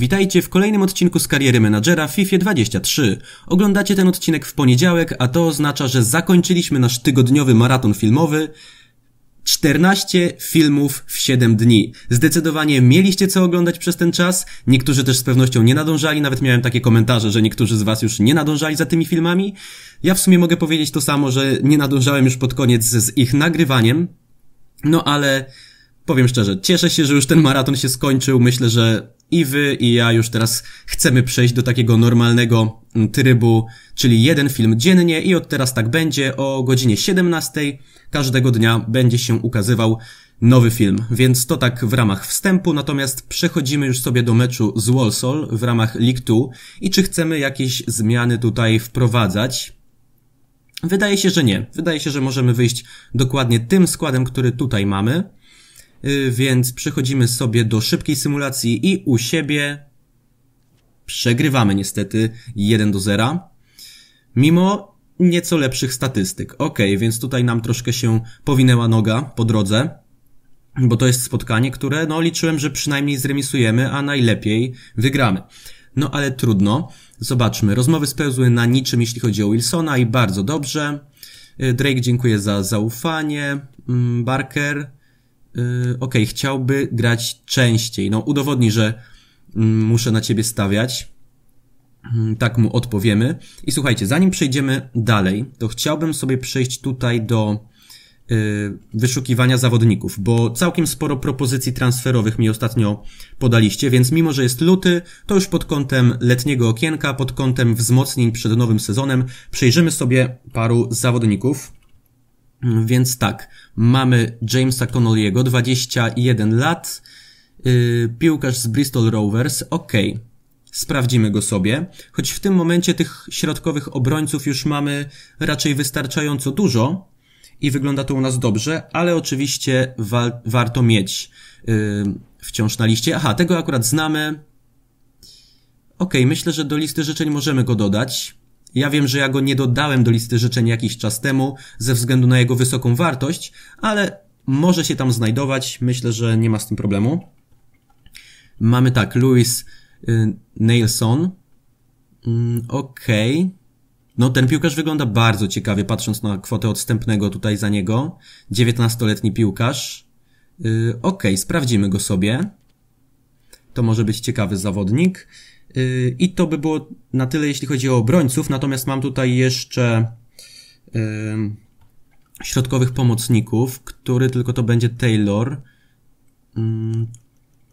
Witajcie w kolejnym odcinku z kariery menadżera FIFA 23. Oglądacie ten odcinek w poniedziałek, a to oznacza, że zakończyliśmy nasz tygodniowy maraton filmowy. 14 filmów w 7 dni. Zdecydowanie mieliście co oglądać przez ten czas. Niektórzy też z pewnością nie nadążali, nawet miałem takie komentarze, że niektórzy z Was już nie nadążali za tymi filmami. Ja w sumie mogę powiedzieć to samo, że nie nadążałem już pod koniec z ich nagrywaniem. No ale powiem szczerze, cieszę się, że już ten maraton się skończył. Myślę, że i wy, i ja już teraz chcemy przejść do takiego normalnego mm, trybu, czyli jeden film dziennie i od teraz tak będzie. O godzinie 17 każdego dnia będzie się ukazywał nowy film. Więc to tak w ramach wstępu, natomiast przechodzimy już sobie do meczu z Walsall w ramach League 2 i czy chcemy jakieś zmiany tutaj wprowadzać. Wydaje się, że nie. Wydaje się, że możemy wyjść dokładnie tym składem, który tutaj mamy. Y, więc przechodzimy sobie do szybkiej symulacji i u siebie przegrywamy niestety 1 do 0. Mimo nieco lepszych statystyk. Ok, więc tutaj nam troszkę się powinęła noga po drodze, bo to jest spotkanie, które no liczyłem, że przynajmniej zremisujemy, a najlepiej wygramy. No ale trudno. Zobaczmy. Rozmowy spełzły na niczym, jeśli chodzi o Wilsona i bardzo dobrze. Y, Drake dziękuję za zaufanie. Mm, Barker yy, ok, chciałby grać częściej. No, udowodni, że yy, muszę na ciebie stawiać. Yy, tak mu odpowiemy. I słuchajcie, zanim przejdziemy dalej, to chciałbym sobie przejść tutaj do y, wyszukiwania zawodników, bo całkiem sporo propozycji transferowych mi ostatnio podaliście, więc mimo, że jest luty, to już pod kątem letniego okienka, pod kątem wzmocnień przed nowym sezonem, przejrzymy sobie paru zawodników. Więc tak, mamy Jamesa Connolly'ego, 21 lat, yy, piłkarz z Bristol Rovers, ok, sprawdzimy go sobie, choć w tym momencie tych środkowych obrońców już mamy raczej wystarczająco dużo i wygląda to u nas dobrze, ale oczywiście wa warto mieć yy, wciąż na liście. Aha, tego akurat znamy. Ok, myślę, że do listy życzeń możemy go dodać. Ja wiem, że ja go nie dodałem do listy życzeń jakiś czas temu ze względu na jego wysoką wartość, ale może się tam znajdować. Myślę, że nie ma z tym problemu. Mamy tak, Louis y, Nelson. Mm, okej. Okay. No, ten piłkarz wygląda bardzo ciekawie, patrząc na kwotę odstępnego tutaj za niego. 19-letni piłkarz. Y, okej, okay, sprawdzimy go sobie. To może być ciekawy zawodnik. I to by było na tyle, jeśli chodzi o obrońców. Natomiast mam tutaj jeszcze środkowych pomocników, który tylko to będzie Taylor. Mm,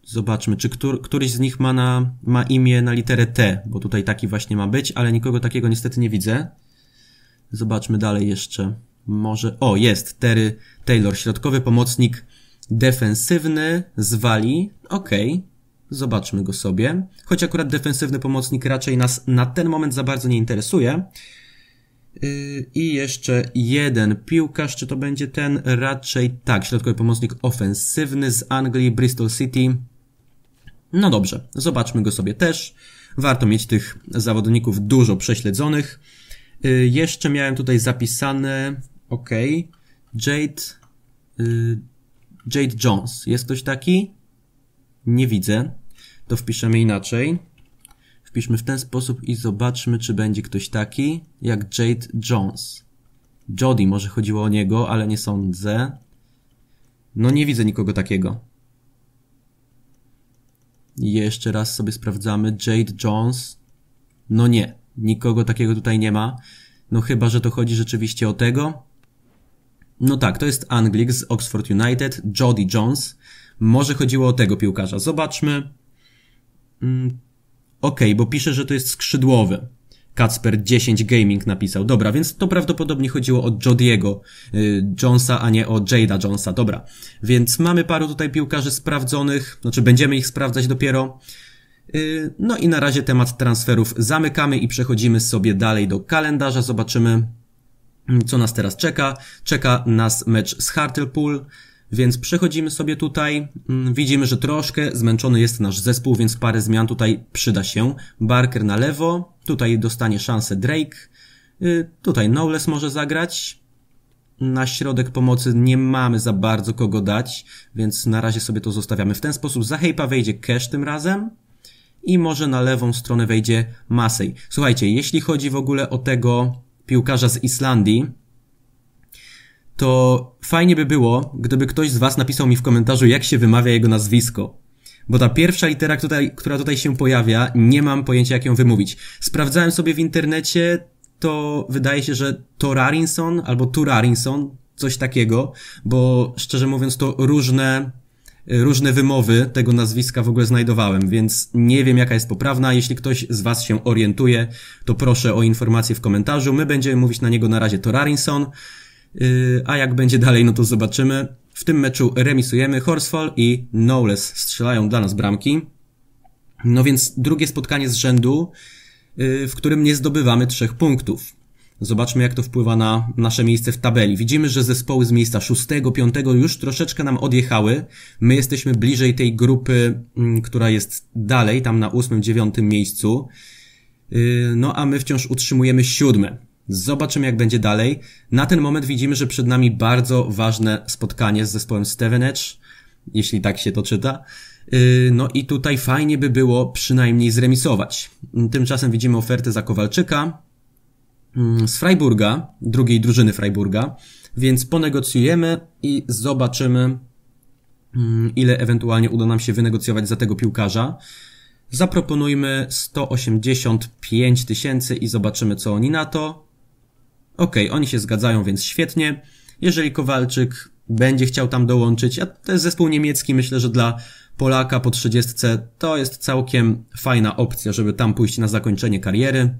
zobaczmy, czy któryś z nich ma, na, ma imię na literę T, bo tutaj taki właśnie ma być, ale nikogo takiego niestety nie widzę. Zobaczmy dalej jeszcze. Może. O, jest Terry Taylor, środkowy pomocnik defensywny z Wali. Okej. Okay. Zobaczmy go sobie. Choć akurat defensywny pomocnik raczej nas na ten moment za bardzo nie interesuje. Yy, I jeszcze jeden piłkarz, czy to będzie ten? Raczej tak, środkowy pomocnik ofensywny z Anglii, Bristol City. No dobrze, zobaczmy go sobie też. Warto mieć tych zawodników dużo prześledzonych. Yy, jeszcze miałem tutaj zapisane, ok, Jade, yy, Jade Jones. Jest ktoś taki? nie widzę, to wpiszemy inaczej. Wpiszmy w ten sposób i zobaczmy, czy będzie ktoś taki jak Jade Jones. Jody, może chodziło o niego, ale nie sądzę. No nie widzę nikogo takiego. Jeszcze raz sobie sprawdzamy. Jade Jones. No nie, nikogo takiego tutaj nie ma. No chyba, że to chodzi rzeczywiście o tego. No tak, to jest Anglik z Oxford United, Jody Jones. Może chodziło o tego piłkarza. Zobaczmy. Mm, okej, okay, bo pisze, że to jest skrzydłowy. Kacper 10 Gaming napisał. Dobra, więc to prawdopodobnie chodziło o Jodiego y, Jonesa, a nie o Jada Jonesa. Dobra, więc mamy paru tutaj piłkarzy sprawdzonych, znaczy będziemy ich sprawdzać dopiero. Y, no i na razie temat transferów zamykamy i przechodzimy sobie dalej do kalendarza. Zobaczymy, co nas teraz czeka. Czeka nas mecz z Hartlepool, więc przechodzimy sobie tutaj, mm, widzimy, że troszkę zmęczony jest nasz zespół, więc parę zmian tutaj przyda się. Barker na lewo, tutaj dostanie szansę Drake, y, tutaj Knowles może zagrać. Na środek pomocy nie mamy za bardzo kogo dać, więc na razie sobie to zostawiamy w ten sposób. Za Hejpa wejdzie Cash tym razem i może na lewą stronę wejdzie Masej. Słuchajcie, jeśli chodzi w ogóle o tego piłkarza z Islandii, to fajnie by było, gdyby ktoś z Was napisał mi w komentarzu, jak się wymawia jego nazwisko. Bo ta pierwsza litera, tutaj, która tutaj się pojawia, nie mam pojęcia, jak ją wymówić. Sprawdzałem sobie w internecie, to wydaje się, że Torarinson albo Turarinson, coś takiego, bo szczerze mówiąc, to różne y, różne wymowy tego nazwiska w ogóle znajdowałem, więc nie wiem jaka jest poprawna. Jeśli ktoś z Was się orientuje, to proszę o informację w komentarzu. My będziemy mówić na niego na razie Torarinson. A jak będzie dalej, no to zobaczymy. W tym meczu remisujemy. Horsfall i Knowles strzelają dla nas bramki. No więc drugie spotkanie z rzędu, y, w którym nie zdobywamy trzech punktów. Zobaczmy, jak to wpływa na nasze miejsce w tabeli. Widzimy, że zespoły z miejsca szóstego, piątego już troszeczkę nam odjechały. My jesteśmy bliżej tej grupy, mm, która jest dalej, tam na ósmym, dziewiątym miejscu. Y, no a my wciąż utrzymujemy siódme. Zobaczymy, jak będzie dalej. Na ten moment widzimy, że przed nami bardzo ważne spotkanie z zespołem Stevenage, jeśli tak się to czyta. Y, no i tutaj fajnie by było przynajmniej zremisować. Tymczasem widzimy ofertę za Kowalczyka mm, z Freiburga, drugiej drużyny Freiburga, więc ponegocjujemy i zobaczymy, mm, ile ewentualnie uda nam się wynegocjować za tego piłkarza. Zaproponujmy 185 tysięcy i zobaczymy, co oni na to. Okej, okay, oni się zgadzają, więc świetnie. Jeżeli Kowalczyk będzie chciał tam dołączyć, a to jest zespół niemiecki, myślę, że dla Polaka po 30 to jest całkiem fajna opcja, żeby tam pójść na zakończenie kariery,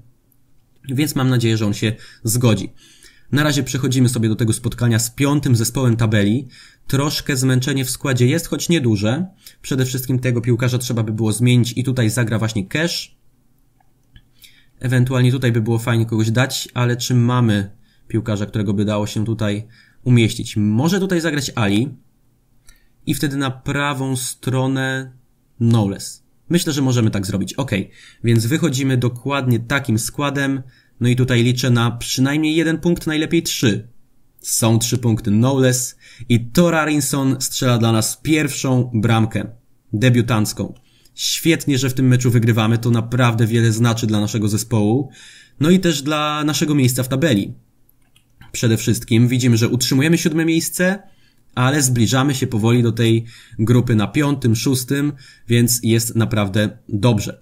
więc mam nadzieję, że on się zgodzi. Na razie przechodzimy sobie do tego spotkania z piątym zespołem tabeli. Troszkę zmęczenie w składzie jest, choć nieduże. Przede wszystkim tego piłkarza trzeba by było zmienić i tutaj zagra właśnie Cash. Ewentualnie tutaj by było fajnie kogoś dać, ale czy mamy piłkarza, którego by dało się tutaj umieścić? Może tutaj zagrać Ali i wtedy na prawą stronę Knowles. Myślę, że możemy tak zrobić. Ok, więc wychodzimy dokładnie takim składem. No i tutaj liczę na przynajmniej jeden punkt, najlepiej trzy. Są trzy punkty Knowles i Torarinson strzela dla nas pierwszą bramkę debiutancką. Świetnie, że w tym meczu wygrywamy, to naprawdę wiele znaczy dla naszego zespołu, no i też dla naszego miejsca w tabeli. Przede wszystkim widzimy, że utrzymujemy siódme miejsce, ale zbliżamy się powoli do tej grupy na piątym, szóstym, więc jest naprawdę dobrze.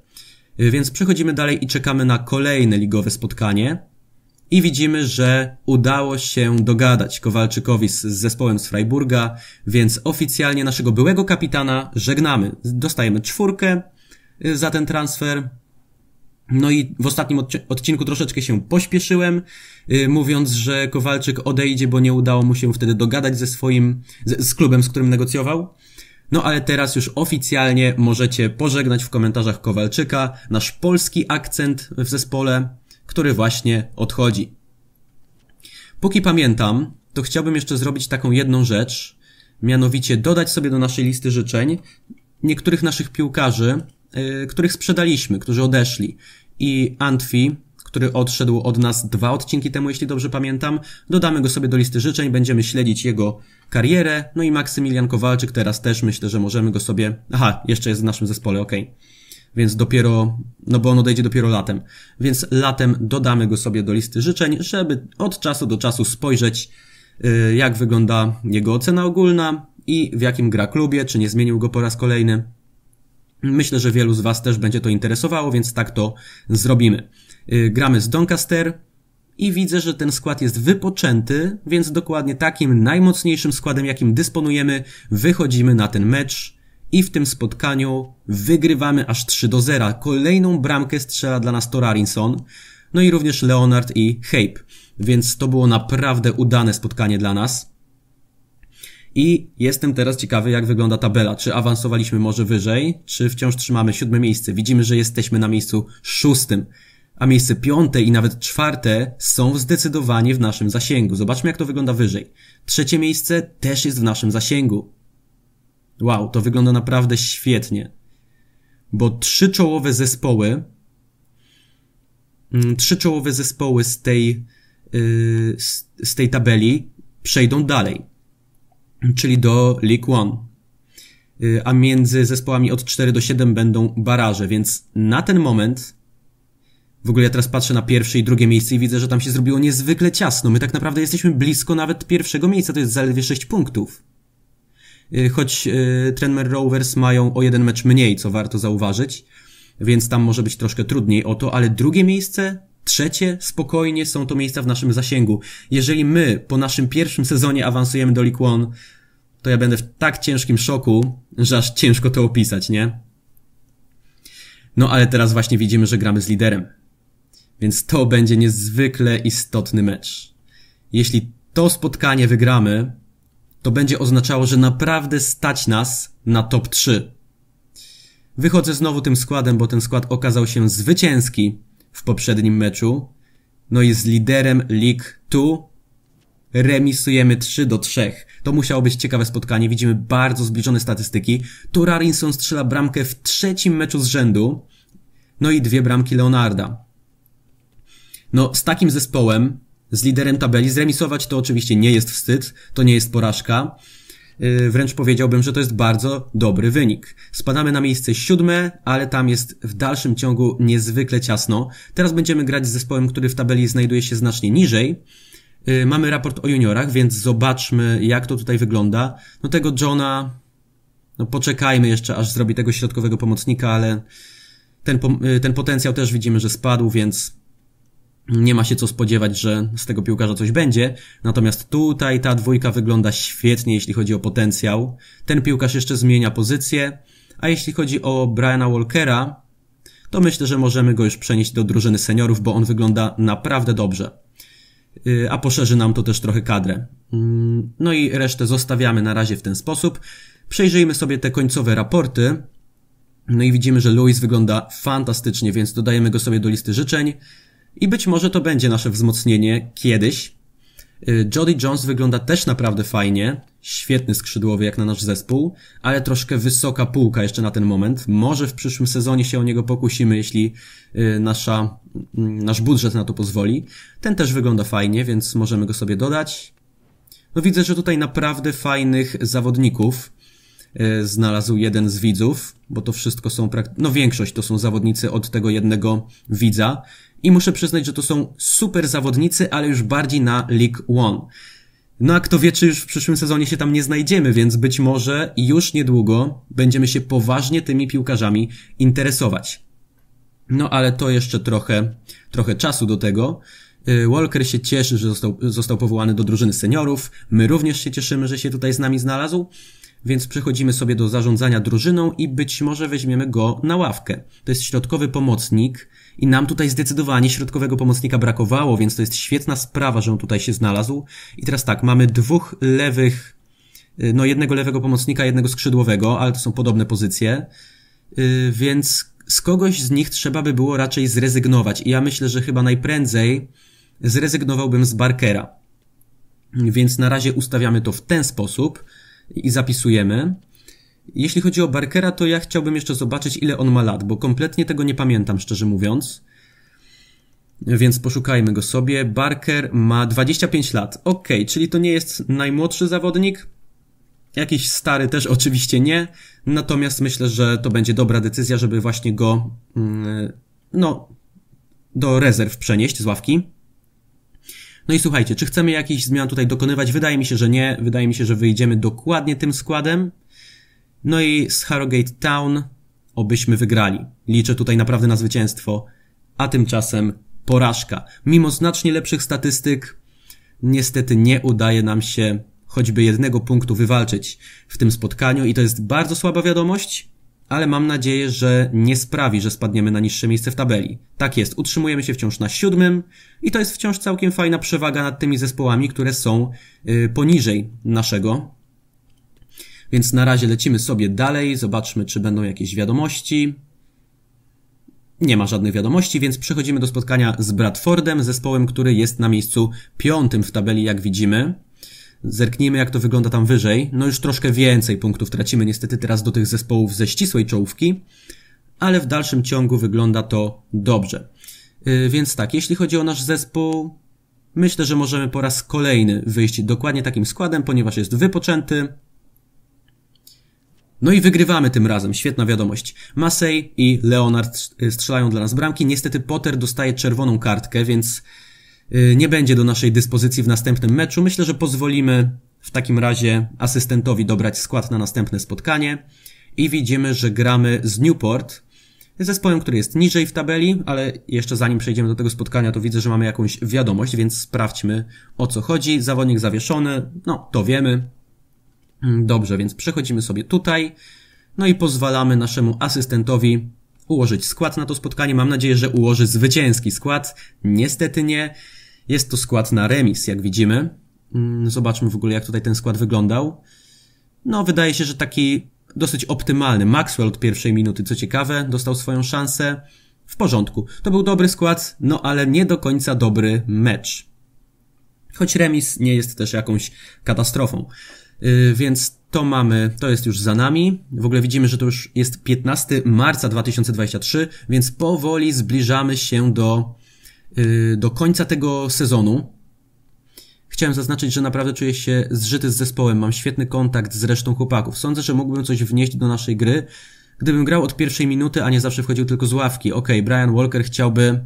Więc przechodzimy dalej i czekamy na kolejne ligowe spotkanie. I widzimy, że udało się dogadać Kowalczykowi z zespołem z Freiburga, więc oficjalnie naszego byłego kapitana żegnamy. Dostajemy czwórkę y, za ten transfer. No i w ostatnim odcinku troszeczkę się pośpieszyłem, y, mówiąc, że Kowalczyk odejdzie, bo nie udało mu się wtedy dogadać ze swoim, z klubem, z którym negocjował. No ale teraz już oficjalnie możecie pożegnać w komentarzach Kowalczyka, nasz polski akcent w zespole który właśnie odchodzi. Póki pamiętam, to chciałbym jeszcze zrobić taką jedną rzecz, mianowicie dodać sobie do naszej listy życzeń niektórych naszych piłkarzy, y, których sprzedaliśmy, którzy odeszli. I Antwi, który odszedł od nas dwa odcinki temu, jeśli dobrze pamiętam, dodamy go sobie do listy życzeń, będziemy śledzić jego karierę. No i Maksymilian Kowalczyk teraz też myślę, że możemy go sobie. Aha, jeszcze jest w naszym zespole, ok więc dopiero, no bo on odejdzie dopiero latem. Więc latem dodamy go sobie do listy życzeń, żeby od czasu do czasu spojrzeć, y, jak wygląda jego ocena ogólna i w jakim gra klubie, czy nie zmienił go po raz kolejny. Myślę, że wielu z Was też będzie to interesowało, więc tak to zrobimy. Y, gramy z Doncaster i widzę, że ten skład jest wypoczęty, więc dokładnie takim najmocniejszym składem, jakim dysponujemy, wychodzimy na ten mecz i w tym spotkaniu wygrywamy aż 3 do 0. Kolejną bramkę strzela dla nas Torarinson, no i również Leonard i Hape, więc to było naprawdę udane spotkanie dla nas. I jestem teraz ciekawy, jak wygląda tabela. Czy awansowaliśmy może wyżej, czy wciąż trzymamy siódme miejsce? Widzimy, że jesteśmy na miejscu szóstym, a miejsce piąte i nawet czwarte są zdecydowanie w naszym zasięgu. Zobaczmy, jak to wygląda wyżej. Trzecie miejsce też jest w naszym zasięgu. Wow, to wygląda naprawdę świetnie. Bo trzy czołowe zespoły, mm, trzy czołowe zespoły z tej, y, z tej tabeli przejdą dalej, czyli do League One. Y, a między zespołami od 4 do 7 będą baraże, więc na ten moment w ogóle ja teraz patrzę na pierwsze i drugie miejsce i widzę, że tam się zrobiło niezwykle ciasno. My tak naprawdę jesteśmy blisko nawet pierwszego miejsca, to jest zaledwie 6 punktów. Y, choć y, Tranmere Rovers mają o jeden mecz mniej, co warto zauważyć, więc tam może być troszkę trudniej o to, ale drugie miejsce, trzecie, spokojnie są to miejsca w naszym zasięgu. Jeżeli my po naszym pierwszym sezonie awansujemy do League One, to ja będę w tak ciężkim szoku, że aż ciężko to opisać, nie? No ale teraz właśnie widzimy, że gramy z liderem. Więc to będzie niezwykle istotny mecz. Jeśli to spotkanie wygramy, to będzie oznaczało, że naprawdę stać nas na top 3. Wychodzę znowu tym składem, bo ten skład okazał się zwycięski w poprzednim meczu. No i z liderem League 2 remisujemy 3 do 3. To musiało być ciekawe spotkanie. Widzimy bardzo zbliżone statystyki. Turarinson strzela bramkę w trzecim meczu z rzędu. No i dwie bramki Leonarda. No, z takim zespołem z liderem tabeli. Zremisować to oczywiście nie jest wstyd, to nie jest porażka. Y, wręcz powiedziałbym, że to jest bardzo dobry wynik. Spadamy na miejsce siódme, ale tam jest w dalszym ciągu niezwykle ciasno. Teraz będziemy grać z zespołem, który w tabeli znajduje się znacznie niżej. Y, mamy raport o juniorach, więc zobaczmy, jak to tutaj wygląda. No tego Johna, no poczekajmy jeszcze, aż zrobi tego środkowego pomocnika, ale ten, y, ten potencjał też widzimy, że spadł, więc nie ma się co spodziewać, że z tego piłkarza coś będzie. Natomiast tutaj ta dwójka wygląda świetnie, jeśli chodzi o potencjał. Ten piłkarz jeszcze zmienia pozycję. A jeśli chodzi o Briana Walkera, to myślę, że możemy go już przenieść do drużyny seniorów, bo on wygląda naprawdę dobrze. Y, a poszerzy nam to też trochę kadrę. Mm, no i resztę zostawiamy na razie w ten sposób. Przejrzyjmy sobie te końcowe raporty. No i widzimy, że Louis wygląda fantastycznie, więc dodajemy go sobie do listy życzeń. I być może to będzie nasze wzmocnienie kiedyś. Y, Jody Jones wygląda też naprawdę fajnie. Świetny skrzydłowy jak na nasz zespół, ale troszkę wysoka półka jeszcze na ten moment. Może w przyszłym sezonie się o niego pokusimy, jeśli y, nasza, mm, nasz budżet na to pozwoli. Ten też wygląda fajnie, więc możemy go sobie dodać. No widzę, że tutaj naprawdę fajnych zawodników Y, znalazł jeden z widzów, bo to wszystko są, prak- no większość to są zawodnicy od tego jednego widza. I muszę przyznać, że to są super zawodnicy, ale już bardziej na League One. No a kto wie, czy już w przyszłym sezonie się tam nie znajdziemy, więc być może już niedługo będziemy się poważnie tymi piłkarzami interesować. No ale to jeszcze trochę, trochę czasu do tego. Y, Walker się cieszy, że został, został powołany do drużyny seniorów. My również się cieszymy, że się tutaj z nami znalazł. Więc przechodzimy sobie do zarządzania drużyną i być może weźmiemy go na ławkę. To jest środkowy pomocnik i nam tutaj zdecydowanie środkowego pomocnika brakowało, więc to jest świetna sprawa, że on tutaj się znalazł. I teraz tak, mamy dwóch lewych, y, no jednego lewego pomocnika, jednego skrzydłowego, ale to są podobne pozycje, y, więc z kogoś z nich trzeba by było raczej zrezygnować. I ja myślę, że chyba najprędzej zrezygnowałbym z Barkera. Więc na razie ustawiamy to w ten sposób i zapisujemy. Jeśli chodzi o Barkera, to ja chciałbym jeszcze zobaczyć, ile on ma lat, bo kompletnie tego nie pamiętam, szczerze mówiąc. Więc poszukajmy go sobie. Barker ma 25 lat. Ok, czyli to nie jest najmłodszy zawodnik. Jakiś stary też oczywiście nie. Natomiast myślę, że to będzie dobra decyzja, żeby właśnie go, mm, no, do rezerw przenieść z ławki. No i słuchajcie, czy chcemy jakichś zmian tutaj dokonywać? Wydaje mi się, że nie. Wydaje mi się, że wyjdziemy dokładnie tym składem. No i z Harrogate Town obyśmy wygrali. Liczę tutaj naprawdę na zwycięstwo, a tymczasem porażka. Mimo znacznie lepszych statystyk, niestety nie udaje nam się choćby jednego punktu wywalczyć w tym spotkaniu i to jest bardzo słaba wiadomość, ale mam nadzieję, że nie sprawi, że spadniemy na niższe miejsce w tabeli. Tak jest, utrzymujemy się wciąż na siódmym i to jest wciąż całkiem fajna przewaga nad tymi zespołami, które są y, poniżej naszego. Więc na razie lecimy sobie dalej, zobaczmy, czy będą jakieś wiadomości. Nie ma żadnych wiadomości, więc przechodzimy do spotkania z Bradfordem, zespołem, który jest na miejscu piątym w tabeli, jak widzimy. Zerknijmy, jak to wygląda tam wyżej. No już troszkę więcej punktów tracimy niestety teraz do tych zespołów ze ścisłej czołówki, ale w dalszym ciągu wygląda to dobrze. Y, więc tak, jeśli chodzi o nasz zespół, myślę, że możemy po raz kolejny wyjść dokładnie takim składem, ponieważ jest wypoczęty. No i wygrywamy tym razem, świetna wiadomość. Masej i Leonard y, strzelają dla nas bramki. Niestety Potter dostaje czerwoną kartkę, więc Y, nie będzie do naszej dyspozycji w następnym meczu. Myślę, że pozwolimy w takim razie asystentowi dobrać skład na następne spotkanie i widzimy, że gramy z Newport, zespołem, który jest niżej w tabeli, ale jeszcze zanim przejdziemy do tego spotkania, to widzę, że mamy jakąś wiadomość, więc sprawdźmy o co chodzi. Zawodnik zawieszony, no to wiemy. Mm, dobrze, więc przechodzimy sobie tutaj, no i pozwalamy naszemu asystentowi ułożyć skład na to spotkanie. Mam nadzieję, że ułoży zwycięski skład. Niestety nie. Jest to skład na remis, jak widzimy. Mm, zobaczmy w ogóle, jak tutaj ten skład wyglądał. No, wydaje się, że taki dosyć optymalny. Maxwell od pierwszej minuty, co ciekawe, dostał swoją szansę. W porządku. To był dobry skład, no ale nie do końca dobry mecz. Choć remis nie jest też jakąś katastrofą. Yy, więc to mamy, to jest już za nami. W ogóle widzimy, że to już jest 15 marca 2023, więc powoli zbliżamy się do Y, do końca tego sezonu. Chciałem zaznaczyć, że naprawdę czuję się zżyty z zespołem, mam świetny kontakt z resztą chłopaków. Sądzę, że mógłbym coś wnieść do naszej gry, gdybym grał od pierwszej minuty, a nie zawsze wchodził tylko z ławki. Okej, okay, Brian Walker chciałby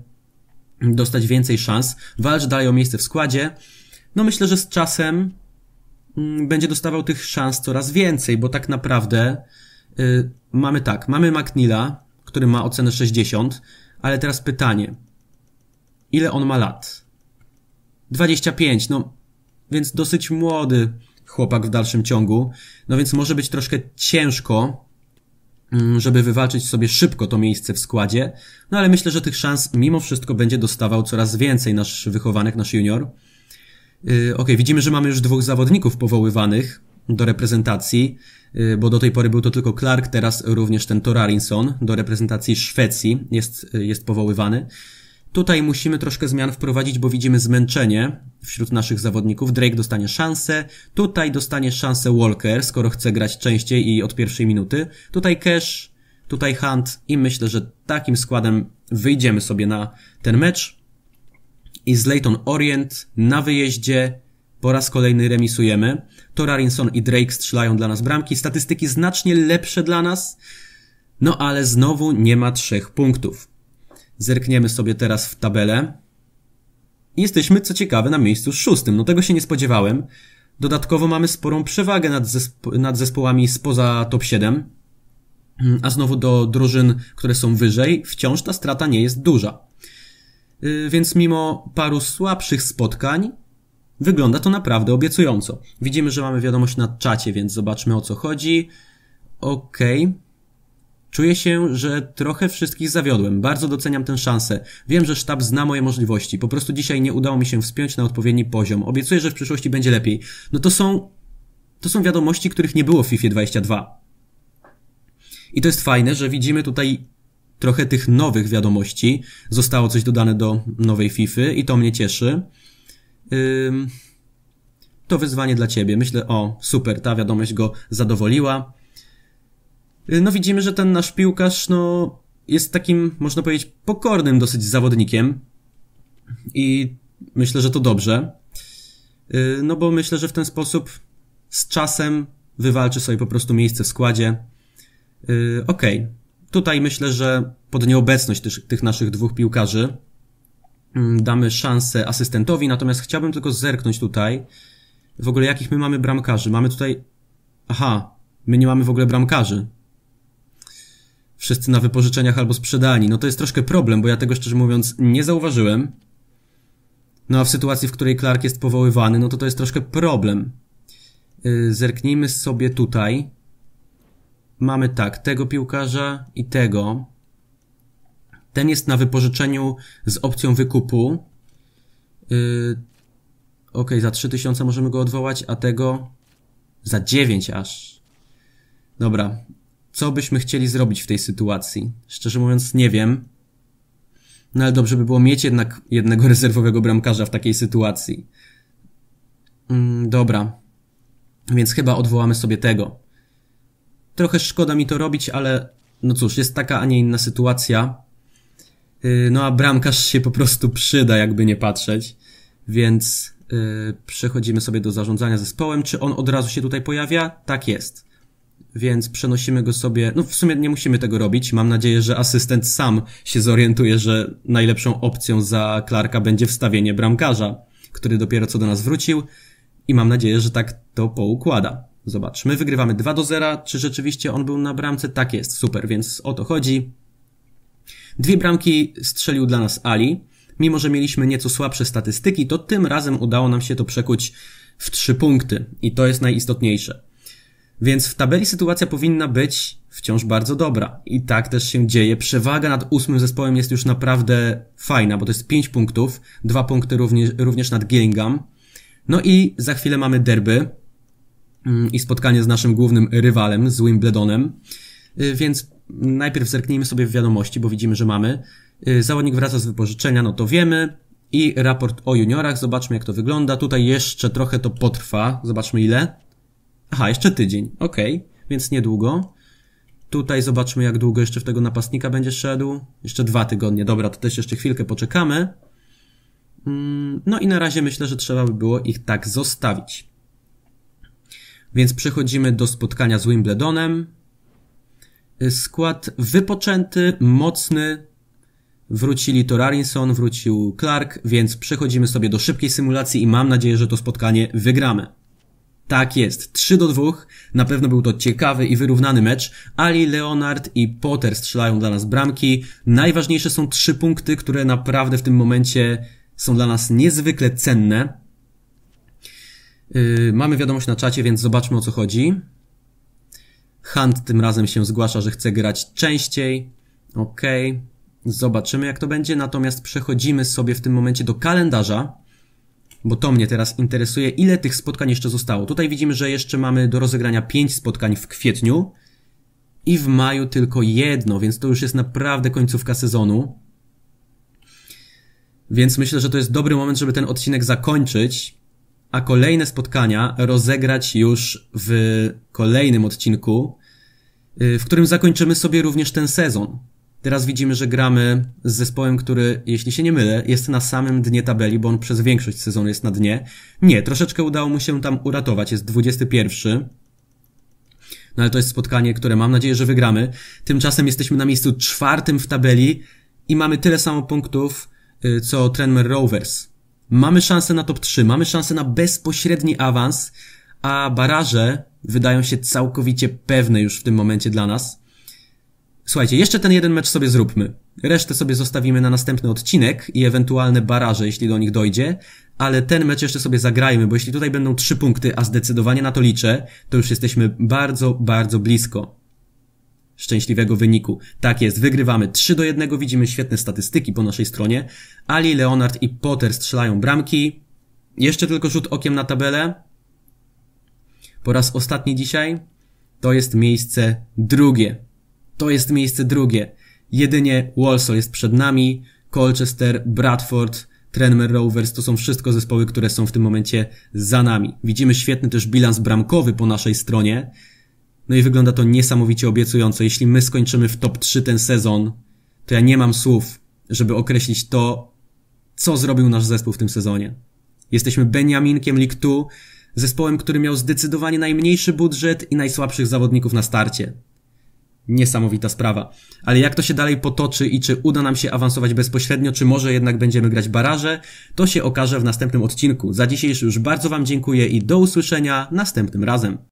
dostać więcej szans, walcz dalej o miejsce w składzie. No myślę, że z czasem mm, będzie dostawał tych szans coraz więcej, bo tak naprawdę yy, mamy tak, mamy McNeila, który ma ocenę 60, ale teraz pytanie, Ile on ma lat? 25, no więc dosyć młody chłopak w dalszym ciągu, no więc może być troszkę ciężko, mm, żeby wywalczyć sobie szybko to miejsce w składzie, no ale myślę, że tych szans mimo wszystko będzie dostawał coraz więcej nasz wychowanek, nasz junior. Yy, ok, widzimy, że mamy już dwóch zawodników powoływanych do reprezentacji, y, bo do tej pory był to tylko Clark, teraz również ten Torarinson do reprezentacji Szwecji jest, y, jest powoływany. Tutaj musimy troszkę zmian wprowadzić, bo widzimy zmęczenie wśród naszych zawodników. Drake dostanie szansę, tutaj dostanie szansę Walker, skoro chce grać częściej i od pierwszej minuty. Tutaj Cash, tutaj Hunt i myślę, że takim składem wyjdziemy sobie na ten mecz. I z Leighton Orient na wyjeździe po raz kolejny remisujemy. Torarinson i Drake strzelają dla nas bramki. Statystyki znacznie lepsze dla nas, no ale znowu nie ma trzech punktów. Zerkniemy sobie teraz w tabelę. I jesteśmy, co ciekawe, na miejscu szóstym. No tego się nie spodziewałem. Dodatkowo mamy sporą przewagę nad, zespo nad zespołami spoza top 7. A znowu do drużyn, które są wyżej, wciąż ta strata nie jest duża. Y, więc mimo paru słabszych spotkań, wygląda to naprawdę obiecująco. Widzimy, że mamy wiadomość na czacie, więc zobaczmy o co chodzi. Okej. Okay. Czuję się, że trochę wszystkich zawiodłem. Bardzo doceniam tę szansę. Wiem, że sztab zna moje możliwości. Po prostu dzisiaj nie udało mi się wspiąć na odpowiedni poziom. Obiecuję, że w przyszłości będzie lepiej. No to są. To są wiadomości, których nie było w FIFA 22. I to jest fajne, że widzimy tutaj trochę tych nowych wiadomości. Zostało coś dodane do nowej FIFA i to mnie cieszy. Ym... To wyzwanie dla ciebie. Myślę, o, super, ta wiadomość go zadowoliła. Y, no widzimy, że ten nasz piłkarz, no, jest takim, można powiedzieć, pokornym dosyć zawodnikiem. I myślę, że to dobrze. Y, no bo myślę, że w ten sposób z czasem wywalczy sobie po prostu miejsce w składzie. Y, okej. Okay. Tutaj myślę, że pod nieobecność tych, tych naszych dwóch piłkarzy mm, damy szansę asystentowi, natomiast chciałbym tylko zerknąć tutaj w ogóle jakich my mamy bramkarzy. Mamy tutaj... Aha, my nie mamy w ogóle bramkarzy wszyscy na wypożyczeniach albo sprzedani. No to jest troszkę problem, bo ja tego szczerze mówiąc nie zauważyłem. No a w sytuacji, w której Clark jest powoływany, no to to jest troszkę problem. Y, zerknijmy sobie tutaj. Mamy tak, tego piłkarza i tego. Ten jest na wypożyczeniu z opcją wykupu. Yy, ok, za 3000 możemy go odwołać, a tego za 9 aż. Dobra, co byśmy chcieli zrobić w tej sytuacji? Szczerze mówiąc, nie wiem. No ale dobrze by było mieć jednak jednego rezerwowego bramkarza w takiej sytuacji. Mm, dobra. Więc chyba odwołamy sobie tego. Trochę szkoda mi to robić, ale no cóż, jest taka, a nie inna sytuacja. Yy, no a bramkarz się po prostu przyda, jakby nie patrzeć. Więc yy, przechodzimy sobie do zarządzania zespołem. Czy on od razu się tutaj pojawia? Tak jest więc przenosimy go sobie. No w sumie nie musimy tego robić. Mam nadzieję, że asystent sam się zorientuje, że najlepszą opcją za Clarka będzie wstawienie bramkarza, który dopiero co do nas wrócił i mam nadzieję, że tak to poukłada. Zobaczmy, wygrywamy 2 do 0. Czy rzeczywiście on był na bramce? Tak jest, super, więc o to chodzi. Dwie bramki strzelił dla nas Ali. Mimo, że mieliśmy nieco słabsze statystyki, to tym razem udało nam się to przekuć w trzy punkty i to jest najistotniejsze. Więc w tabeli sytuacja powinna być wciąż bardzo dobra. I tak też się dzieje. Przewaga nad ósmym zespołem jest już naprawdę fajna, bo to jest 5 punktów, dwa punkty również, również nad Gillingham. No i za chwilę mamy derby mm, i spotkanie z naszym głównym rywalem, z Wimbledonem. Y, więc najpierw zerknijmy sobie w wiadomości, bo widzimy, że mamy. Y, zawodnik wraca z wypożyczenia, no to wiemy. I raport o juniorach, zobaczmy jak to wygląda. Tutaj jeszcze trochę to potrwa, zobaczmy ile. Aha, jeszcze tydzień, okej, okay. więc niedługo. Tutaj zobaczmy, jak długo jeszcze w tego napastnika będzie szedł. Jeszcze dwa tygodnie, dobra, to też jeszcze chwilkę poczekamy. Mm, no i na razie myślę, że trzeba by było ich tak zostawić. Więc przechodzimy do spotkania z Wimbledonem. Y, skład wypoczęty, mocny. Wrócili Torarinson, wrócił Clark, więc przechodzimy sobie do szybkiej symulacji i mam nadzieję, że to spotkanie wygramy. Tak jest, 3 do 2. Na pewno był to ciekawy i wyrównany mecz. Ali, Leonard i Potter strzelają dla nas bramki. Najważniejsze są trzy punkty, które naprawdę w tym momencie są dla nas niezwykle cenne. Yy, mamy wiadomość na czacie, więc zobaczmy o co chodzi. Hunt tym razem się zgłasza, że chce grać częściej. Okej. Zobaczymy jak to będzie, natomiast przechodzimy sobie w tym momencie do kalendarza bo to mnie teraz interesuje, ile tych spotkań jeszcze zostało. Tutaj widzimy, że jeszcze mamy do rozegrania 5 spotkań w kwietniu i w maju tylko jedno, więc to już jest naprawdę końcówka sezonu. Więc myślę, że to jest dobry moment, żeby ten odcinek zakończyć, a kolejne spotkania rozegrać już w kolejnym odcinku, y, w którym zakończymy sobie również ten sezon. Teraz widzimy, że gramy z zespołem, który, jeśli się nie mylę, jest na samym dnie tabeli, bo on przez większość sezonu jest na dnie. Nie, troszeczkę udało mu się tam uratować, jest 21. No ale to jest spotkanie, które mam nadzieję, że wygramy. Tymczasem jesteśmy na miejscu czwartym w tabeli i mamy tyle samo punktów, y, co Trenmer Rovers. Mamy szansę na top 3, mamy szansę na bezpośredni awans, a baraże wydają się całkowicie pewne już w tym momencie dla nas. Słuchajcie, jeszcze ten jeden mecz sobie zróbmy. Resztę sobie zostawimy na następny odcinek i ewentualne baraże, jeśli do nich dojdzie, ale ten mecz jeszcze sobie zagrajmy, bo jeśli tutaj będą trzy punkty, a zdecydowanie na to liczę, to już jesteśmy bardzo, bardzo blisko szczęśliwego wyniku. Tak jest, wygrywamy 3 do 1, widzimy świetne statystyki po naszej stronie. Ali, Leonard i Potter strzelają bramki. Jeszcze tylko rzut okiem na tabelę. Po raz ostatni dzisiaj to jest miejsce drugie. To jest miejsce drugie. Jedynie Walsall jest przed nami, Colchester, Bradford, Tranmere Rovers to są wszystko zespoły, które są w tym momencie za nami. Widzimy świetny też bilans bramkowy po naszej stronie. No i wygląda to niesamowicie obiecująco. Jeśli my skończymy w top 3 ten sezon, to ja nie mam słów, żeby określić to, co zrobił nasz zespół w tym sezonie. Jesteśmy Beniaminkiem League zespołem, który miał zdecydowanie najmniejszy budżet i najsłabszych zawodników na starcie niesamowita sprawa. Ale jak to się dalej potoczy i czy uda nam się awansować bezpośrednio, czy może jednak będziemy grać baraże, to się okaże w następnym odcinku. Za dzisiejszy już bardzo Wam dziękuję i do usłyszenia następnym razem.